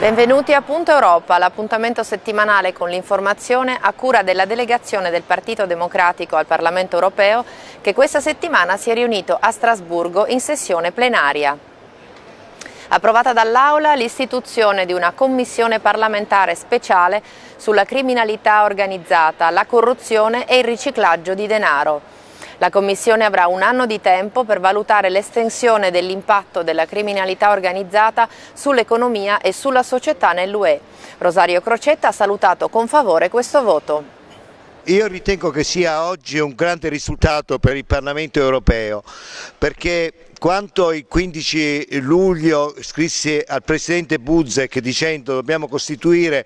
Benvenuti a Punto Europa, l'appuntamento settimanale con l'informazione a cura della delegazione del Partito Democratico al Parlamento Europeo che questa settimana si è riunito a Strasburgo in sessione plenaria approvata dall'Aula l'istituzione di una commissione parlamentare speciale sulla criminalità organizzata, la corruzione e il riciclaggio di denaro. La Commissione avrà un anno di tempo per valutare l'estensione dell'impatto della criminalità organizzata sull'economia e sulla società nell'UE. Rosario Crocetta ha salutato con favore questo voto. Io ritengo che sia oggi un grande risultato per il Parlamento europeo perché quanto il 15 luglio scrisse al Presidente Buzek dicendo dobbiamo costituire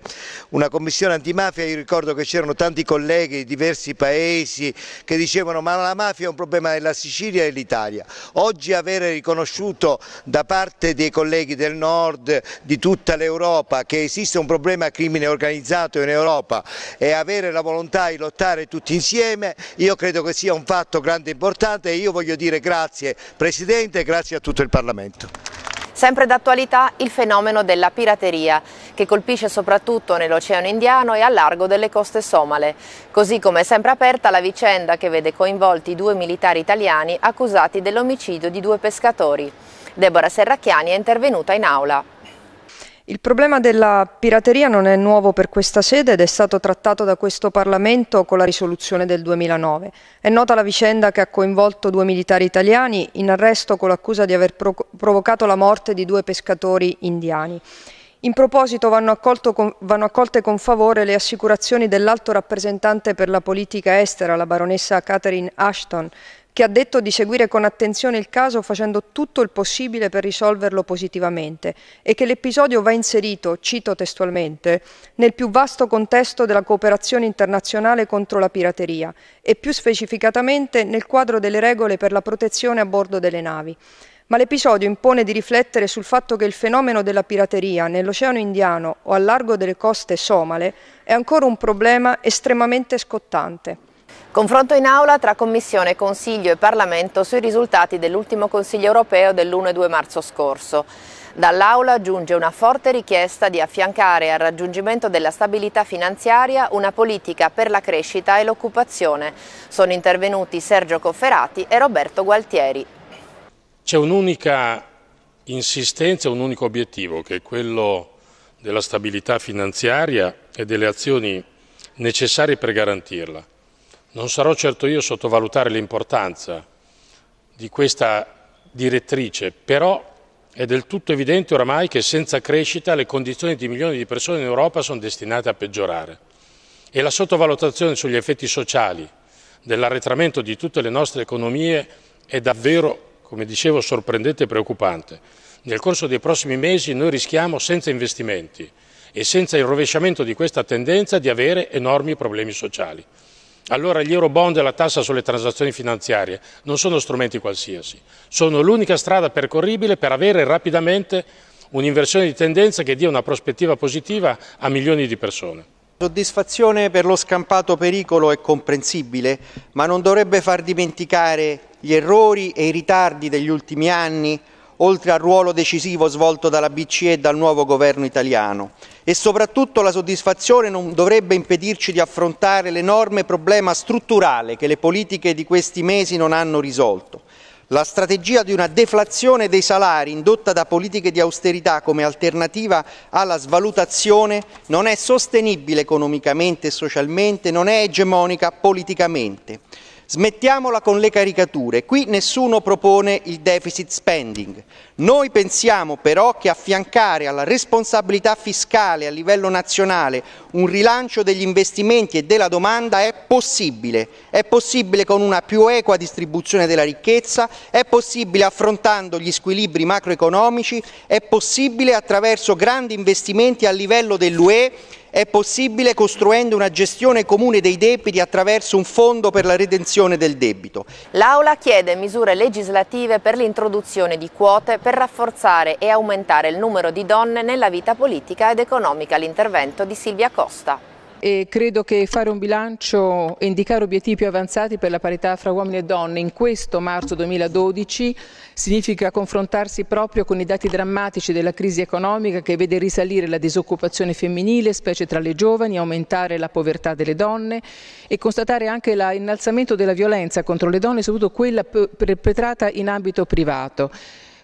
una commissione antimafia, io ricordo che c'erano tanti colleghi di diversi paesi che dicevano ma la mafia è un problema della Sicilia e dell'Italia. Oggi avere riconosciuto da parte dei colleghi del nord, di tutta l'Europa, che esiste un problema crimine organizzato in Europa e avere la volontà di lottare tutti insieme, io credo che sia un fatto grande e importante e io voglio dire grazie Presidente Presidente e grazie a tutto il Parlamento. Sempre d'attualità il fenomeno della pirateria, che colpisce soprattutto nell'Oceano Indiano e a largo delle coste somale, così come è sempre aperta la vicenda che vede coinvolti due militari italiani accusati dell'omicidio di due pescatori. Deborah Serracchiani è intervenuta in aula. Il problema della pirateria non è nuovo per questa sede ed è stato trattato da questo Parlamento con la risoluzione del 2009. È nota la vicenda che ha coinvolto due militari italiani in arresto con l'accusa di aver provocato la morte di due pescatori indiani. In proposito vanno, accolto, vanno accolte con favore le assicurazioni dell'alto rappresentante per la politica estera, la baronessa Catherine Ashton, che ha detto di seguire con attenzione il caso facendo tutto il possibile per risolverlo positivamente e che l'episodio va inserito, cito testualmente, nel più vasto contesto della cooperazione internazionale contro la pirateria e più specificatamente nel quadro delle regole per la protezione a bordo delle navi. Ma l'episodio impone di riflettere sul fatto che il fenomeno della pirateria nell'Oceano Indiano o a largo delle coste somale è ancora un problema estremamente scottante. Confronto in aula tra Commissione, Consiglio e Parlamento sui risultati dell'ultimo Consiglio europeo dell'1 e 2 marzo scorso. Dall'Aula giunge una forte richiesta di affiancare al raggiungimento della stabilità finanziaria una politica per la crescita e l'occupazione. Sono intervenuti Sergio Cofferati e Roberto Gualtieri. C'è un'unica insistenza, un unico obiettivo che è quello della stabilità finanziaria e delle azioni necessarie per garantirla. Non sarò certo io a sottovalutare l'importanza di questa direttrice, però è del tutto evidente oramai che senza crescita le condizioni di milioni di persone in Europa sono destinate a peggiorare e la sottovalutazione sugli effetti sociali dell'arretramento di tutte le nostre economie è davvero, come dicevo, sorprendente e preoccupante. Nel corso dei prossimi mesi noi rischiamo, senza investimenti e senza il rovesciamento di questa tendenza, di avere enormi problemi sociali. Allora gli euro bond e la tassa sulle transazioni finanziarie non sono strumenti qualsiasi, sono l'unica strada percorribile per avere rapidamente un'inversione di tendenza che dia una prospettiva positiva a milioni di persone. Soddisfazione per lo scampato pericolo è comprensibile, ma non dovrebbe far dimenticare gli errori e i ritardi degli ultimi anni, oltre al ruolo decisivo svolto dalla BCE e dal nuovo governo italiano. E soprattutto la soddisfazione non dovrebbe impedirci di affrontare l'enorme problema strutturale che le politiche di questi mesi non hanno risolto. La strategia di una deflazione dei salari indotta da politiche di austerità come alternativa alla svalutazione non è sostenibile economicamente e socialmente, non è egemonica politicamente. Smettiamola con le caricature, qui nessuno propone il deficit spending. Noi pensiamo però che affiancare alla responsabilità fiscale a livello nazionale un rilancio degli investimenti e della domanda è possibile. È possibile con una più equa distribuzione della ricchezza, è possibile affrontando gli squilibri macroeconomici, è possibile attraverso grandi investimenti a livello dell'UE è possibile costruendo una gestione comune dei debiti attraverso un fondo per la redenzione del debito. L'Aula chiede misure legislative per l'introduzione di quote per rafforzare e aumentare il numero di donne nella vita politica ed economica. L'intervento di Silvia Costa e credo che fare un bilancio e indicare obiettivi più avanzati per la parità fra uomini e donne in questo marzo 2012 significa confrontarsi proprio con i dati drammatici della crisi economica che vede risalire la disoccupazione femminile, specie tra le giovani, aumentare la povertà delle donne e constatare anche l'innalzamento della violenza contro le donne, soprattutto quella perpetrata in ambito privato.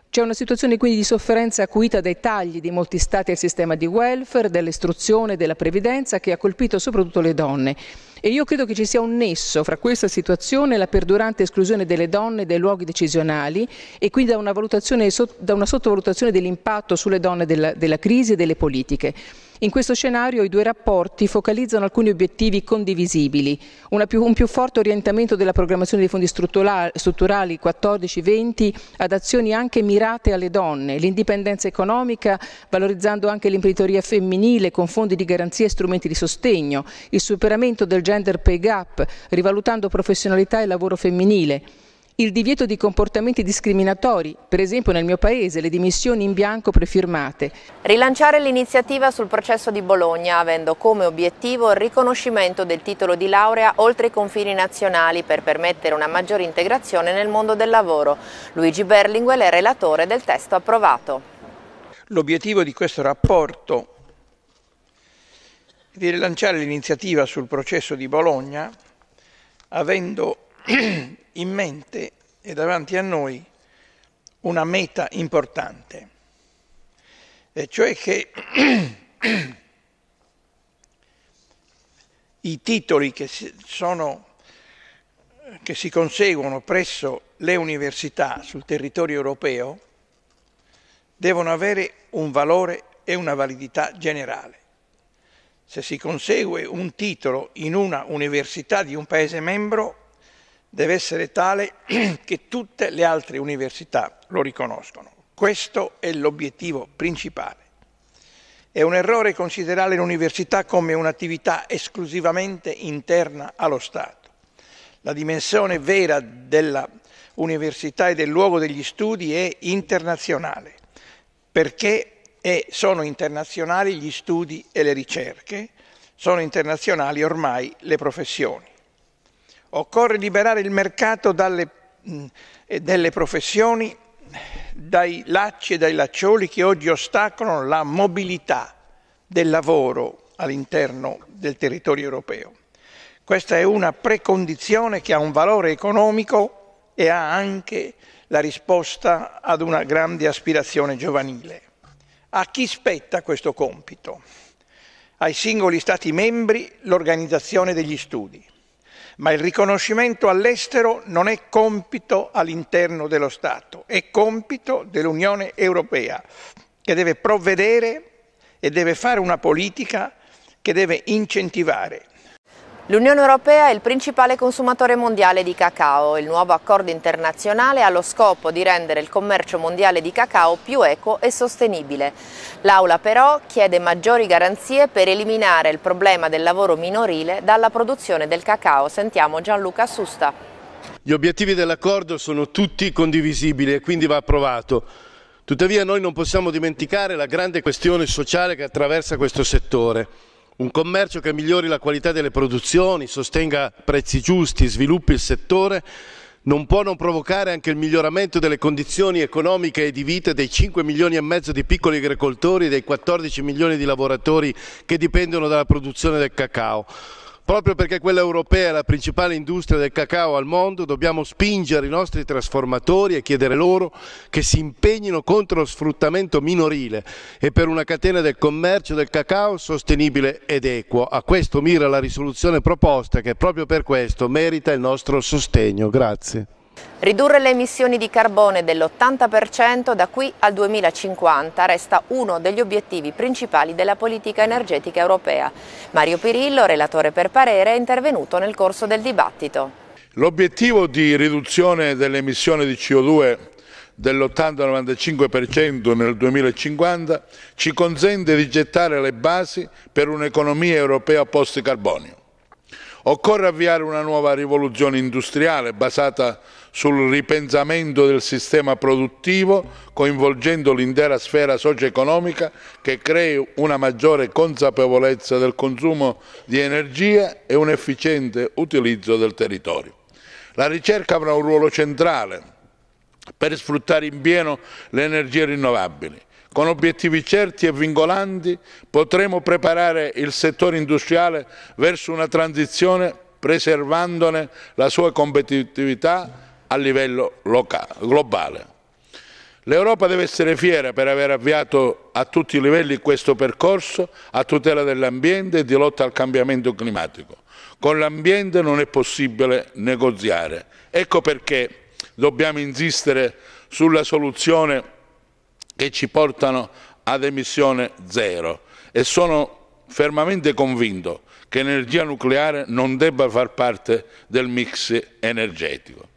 C'è una situazione quindi di sofferenza acuita dai tagli di molti stati al sistema di welfare, dell'istruzione, della previdenza che ha colpito soprattutto le donne. E io credo che ci sia un nesso fra questa situazione e la perdurante esclusione delle donne dai luoghi decisionali e quindi da una, da una sottovalutazione dell'impatto sulle donne della, della crisi e delle politiche. In questo scenario i due rapporti focalizzano alcuni obiettivi condivisibili, più, un più forte orientamento della programmazione dei fondi strutturali 14-20 ad azioni anche mirate alle donne, l'indipendenza economica valorizzando anche l'imprenditoria femminile con fondi di garanzia e strumenti di sostegno, il superamento del gender pay gap rivalutando professionalità e lavoro femminile il divieto di comportamenti discriminatori, per esempio nel mio paese le dimissioni in bianco prefirmate. Rilanciare l'iniziativa sul processo di Bologna avendo come obiettivo il riconoscimento del titolo di laurea oltre i confini nazionali per permettere una maggiore integrazione nel mondo del lavoro. Luigi Berlinguel è relatore del testo approvato. L'obiettivo di questo rapporto è di rilanciare l'iniziativa sul processo di Bologna avendo in mente e davanti a noi una meta importante, e cioè che i titoli che si, sono, che si conseguono presso le università sul territorio europeo devono avere un valore e una validità generale. Se si consegue un titolo in una università di un Paese membro, deve essere tale che tutte le altre università lo riconoscono. Questo è l'obiettivo principale. È un errore considerare l'università come un'attività esclusivamente interna allo Stato. La dimensione vera dell'università e del luogo degli studi è internazionale, perché sono internazionali gli studi e le ricerche, sono internazionali ormai le professioni. Occorre liberare il mercato dalle, mm, delle professioni, dai lacci e dai laccioli che oggi ostacolano la mobilità del lavoro all'interno del territorio europeo. Questa è una precondizione che ha un valore economico e ha anche la risposta ad una grande aspirazione giovanile. A chi spetta questo compito? Ai singoli Stati membri l'organizzazione degli studi ma il riconoscimento all'estero non è compito all'interno dello Stato, è compito dell'Unione Europea, che deve provvedere e deve fare una politica che deve incentivare L'Unione Europea è il principale consumatore mondiale di cacao. Il nuovo accordo internazionale ha lo scopo di rendere il commercio mondiale di cacao più equo e sostenibile. L'Aula però chiede maggiori garanzie per eliminare il problema del lavoro minorile dalla produzione del cacao. Sentiamo Gianluca Susta. Gli obiettivi dell'accordo sono tutti condivisibili e quindi va approvato. Tuttavia noi non possiamo dimenticare la grande questione sociale che attraversa questo settore. Un commercio che migliori la qualità delle produzioni, sostenga prezzi giusti, sviluppi il settore, non può non provocare anche il miglioramento delle condizioni economiche e di vita dei 5 milioni e mezzo di piccoli agricoltori e dei 14 milioni di lavoratori che dipendono dalla produzione del cacao. Proprio perché quella europea è la principale industria del cacao al mondo, dobbiamo spingere i nostri trasformatori e chiedere loro che si impegnino contro lo sfruttamento minorile e per una catena del commercio del cacao sostenibile ed equo. A questo mira la risoluzione proposta che proprio per questo merita il nostro sostegno. Grazie. Ridurre le emissioni di carbone dell'80% da qui al 2050 resta uno degli obiettivi principali della politica energetica europea. Mario Pirillo, relatore per parere, è intervenuto nel corso del dibattito. L'obiettivo di riduzione dell'emissione di CO2 dell'80-95% nel 2050 ci consente di gettare le basi per un'economia europea post-carbonio. Occorre avviare una nuova rivoluzione industriale basata sul ripensamento del sistema produttivo coinvolgendo l'intera sfera socio-economica che crei una maggiore consapevolezza del consumo di energia e un efficiente utilizzo del territorio. La ricerca avrà un ruolo centrale per sfruttare in pieno le energie rinnovabili. Con obiettivi certi e vincolanti potremo preparare il settore industriale verso una transizione preservandone la sua competitività a livello locale, globale. L'Europa deve essere fiera per aver avviato a tutti i livelli questo percorso a tutela dell'ambiente e di lotta al cambiamento climatico. Con l'ambiente non è possibile negoziare. Ecco perché dobbiamo insistere sulla soluzione che ci portano ad emissione zero e sono fermamente convinto che l'energia nucleare non debba far parte del mix energetico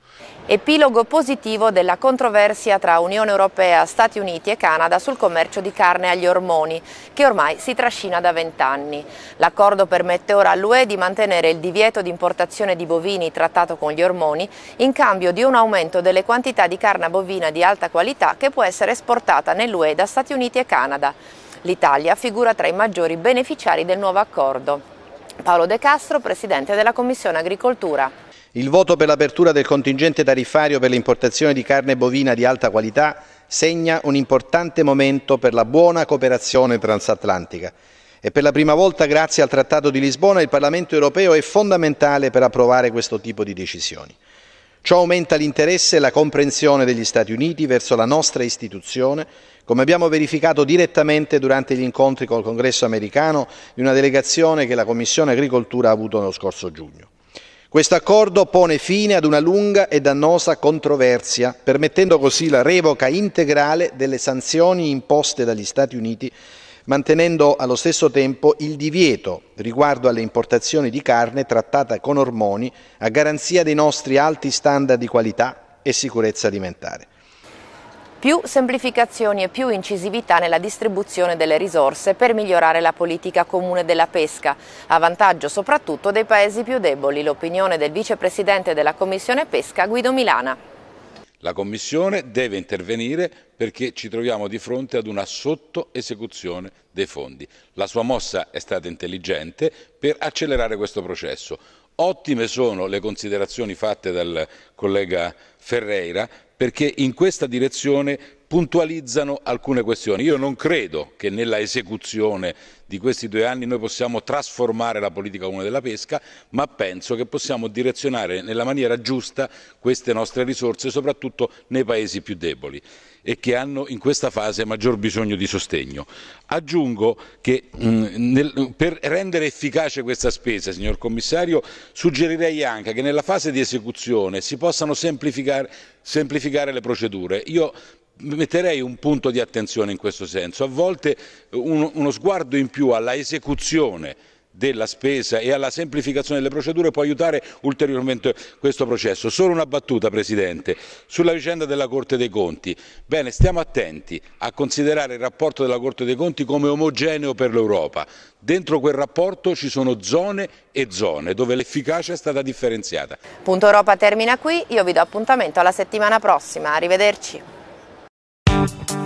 epilogo positivo della controversia tra Unione Europea, Stati Uniti e Canada sul commercio di carne agli ormoni, che ormai si trascina da vent'anni. L'accordo permette ora all'UE di mantenere il divieto di importazione di bovini trattato con gli ormoni in cambio di un aumento delle quantità di carne bovina di alta qualità che può essere esportata nell'UE da Stati Uniti e Canada. L'Italia figura tra i maggiori beneficiari del nuovo accordo. Paolo De Castro, Presidente della Commissione Agricoltura. Il voto per l'apertura del contingente tariffario per l'importazione di carne bovina di alta qualità segna un importante momento per la buona cooperazione transatlantica. E per la prima volta, grazie al Trattato di Lisbona, il Parlamento europeo è fondamentale per approvare questo tipo di decisioni. Ciò aumenta l'interesse e la comprensione degli Stati Uniti verso la nostra istituzione, come abbiamo verificato direttamente durante gli incontri col Congresso americano di una delegazione che la Commissione Agricoltura ha avuto lo scorso giugno. Questo accordo pone fine ad una lunga e dannosa controversia, permettendo così la revoca integrale delle sanzioni imposte dagli Stati Uniti, mantenendo allo stesso tempo il divieto riguardo alle importazioni di carne trattata con ormoni a garanzia dei nostri alti standard di qualità e sicurezza alimentare più semplificazioni e più incisività nella distribuzione delle risorse per migliorare la politica comune della pesca, a vantaggio soprattutto dei paesi più deboli, l'opinione del vicepresidente della Commissione Pesca Guido Milana. La Commissione deve intervenire perché ci troviamo di fronte ad una sottoesecuzione dei fondi. La sua mossa è stata intelligente per accelerare questo processo. Ottime sono le considerazioni fatte dal collega Ferreira perché in questa direzione puntualizzano alcune questioni. Io non credo che nella esecuzione di questi due anni noi possiamo trasformare la politica comune della pesca, ma penso che possiamo direzionare nella maniera giusta queste nostre risorse, soprattutto nei paesi più deboli e che hanno in questa fase maggior bisogno di sostegno. Aggiungo che mh, mm, nel, per rendere efficace questa spesa, signor Commissario, suggerirei anche che nella fase di esecuzione si possano semplificare, semplificare le procedure. Io metterei un punto di attenzione in questo senso. A volte uno sguardo in più alla esecuzione della spesa e alla semplificazione delle procedure può aiutare ulteriormente questo processo. Solo una battuta, Presidente, sulla vicenda della Corte dei Conti. Bene, stiamo attenti a considerare il rapporto della Corte dei Conti come omogeneo per l'Europa. Dentro quel rapporto ci sono zone e zone dove l'efficacia è stata differenziata. Punto Europa termina qui, io vi do appuntamento alla settimana prossima. Arrivederci. thank you